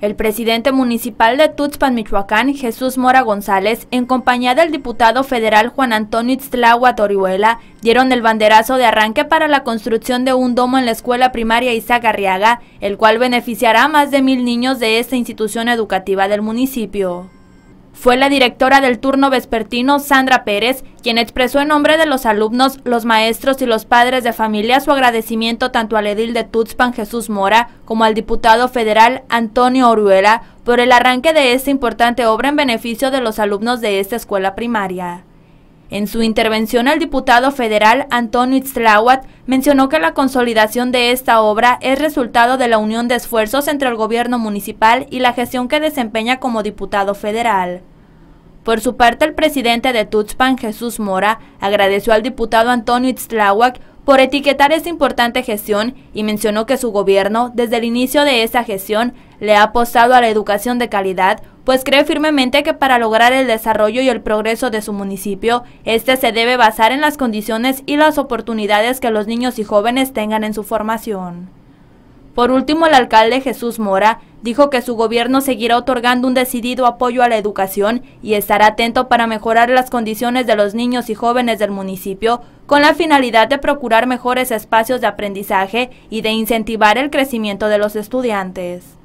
El presidente municipal de Tuxpan, Michoacán, Jesús Mora González, en compañía del diputado federal Juan Antonio Itzlaua Torihuela, dieron el banderazo de arranque para la construcción de un domo en la escuela primaria Isaac Arriaga, el cual beneficiará a más de mil niños de esta institución educativa del municipio. Fue la directora del turno vespertino, Sandra Pérez, quien expresó en nombre de los alumnos, los maestros y los padres de familia su agradecimiento tanto al edil de Tutspan, Jesús Mora, como al diputado federal, Antonio Oruela, por el arranque de esta importante obra en beneficio de los alumnos de esta escuela primaria. En su intervención, el diputado federal Antonio Itzlahuat mencionó que la consolidación de esta obra es resultado de la unión de esfuerzos entre el gobierno municipal y la gestión que desempeña como diputado federal. Por su parte, el presidente de Tuxpan, Jesús Mora, agradeció al diputado Antonio Itzlahuac por etiquetar esta importante gestión y mencionó que su gobierno, desde el inicio de esta gestión, le ha apostado a la educación de calidad pues cree firmemente que para lograr el desarrollo y el progreso de su municipio, este se debe basar en las condiciones y las oportunidades que los niños y jóvenes tengan en su formación. Por último, el alcalde Jesús Mora dijo que su gobierno seguirá otorgando un decidido apoyo a la educación y estará atento para mejorar las condiciones de los niños y jóvenes del municipio con la finalidad de procurar mejores espacios de aprendizaje y de incentivar el crecimiento de los estudiantes.